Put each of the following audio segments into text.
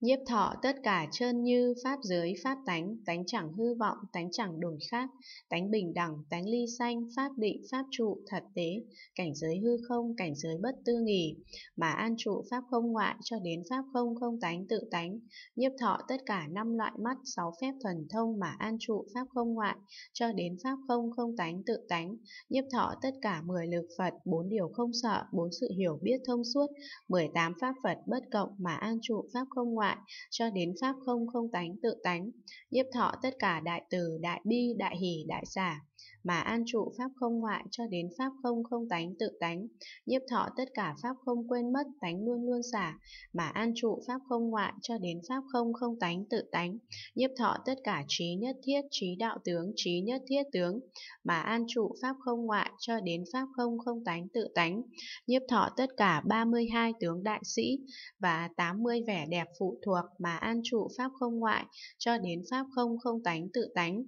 Nhiếp thọ tất cả trơn như pháp giới pháp tánh, tánh chẳng hư vọng, tánh chẳng đổi khác, tánh bình đẳng, tánh ly sanh, pháp định, pháp trụ, thật tế, cảnh giới hư không, cảnh giới bất tư nghỉ, mà an trụ pháp không ngoại cho đến pháp không không tánh tự tánh. Nhiếp thọ tất cả năm loại mắt, sáu phép thuần thông mà an trụ pháp không ngoại cho đến pháp không không tánh tự tánh. Nhiếp thọ tất cả mười lực Phật, bốn điều không sợ, bốn sự hiểu biết thông suốt, mười tám pháp Phật bất cộng mà an trụ pháp không ngoại hoại, cho đến pháp không không tánh tự tánh, nhiếp thọ tất cả đại từ, đại bi, đại hỷ, đại xả mà an trụ pháp không ngoại cho đến pháp không không tánh tự tánh, nhiếp thọ tất cả pháp không quên mất tánh luôn luôn xả, mà an trụ pháp không ngoại cho đến pháp không không tánh tự tánh, nhiếp thọ tất cả trí nhất thiết trí đạo tướng trí nhất thiết tướng, mà an trụ pháp không ngoại cho đến pháp không không tánh tự tánh, nhiếp thọ tất cả 32 tướng đại sĩ và 80 vẻ đẹp phụ thuộc mà an trụ pháp không ngoại cho đến pháp không không tánh tự tánh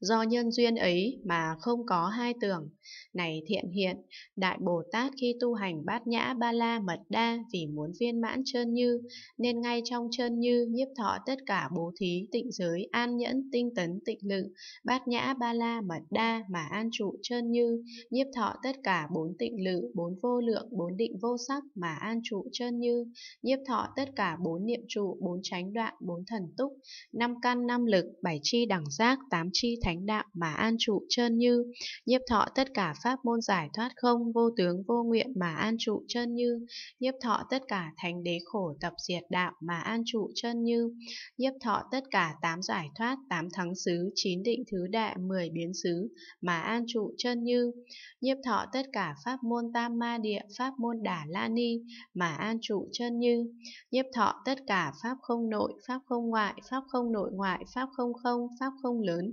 do nhân duyên ấy mà không có hai tưởng. Này thiện hiện, Đại Bồ Tát khi tu hành bát nhã ba la mật đa vì muốn viên mãn chơn như, nên ngay trong chơn như nhiếp thọ tất cả bố thí, tịnh giới, an nhẫn, tinh tấn, tịnh lự, bát nhã ba la mật đa mà an trụ chơn như, nhiếp thọ tất cả bốn tịnh lự, bốn vô lượng, bốn định vô sắc mà an trụ chơn như, nhiếp thọ tất cả bốn niệm trụ, bốn tránh đoạn, bốn thần túc, năm căn năm lực, bảy chi đẳng giác, tám chi chi thánh đạo mà an trụ chân như, nhiếp thọ tất cả pháp môn giải thoát không vô tướng vô nguyện mà an trụ chân như, nhiếp thọ tất cả thánh đế khổ tập diệt đạo mà an trụ chân như, nhiếp thọ tất cả tám giải thoát, tám thắng xứ, chín định thứ đệ mười biến xứ mà an trụ chân như, nhiếp thọ tất cả pháp môn tam ma địa, pháp môn đà la ni mà an trụ chân như, nhiếp thọ tất cả pháp không nội, pháp không ngoại, pháp không nội ngoại, pháp không không, pháp không lớn